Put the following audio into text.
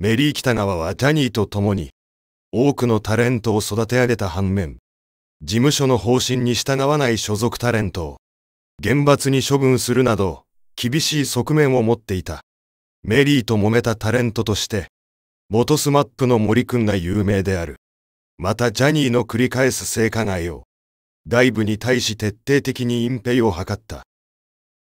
メリー北川はジャニーと共に多くのタレントを育て上げた反面、事務所の方針に従わない所属タレントを厳罰に処分するなど厳しい側面を持っていた。メリーと揉めたタレントとして、元スマップの森くんが有名である。またジャニーの繰り返す性加害を、外部に対し徹底的に隠蔽を図った。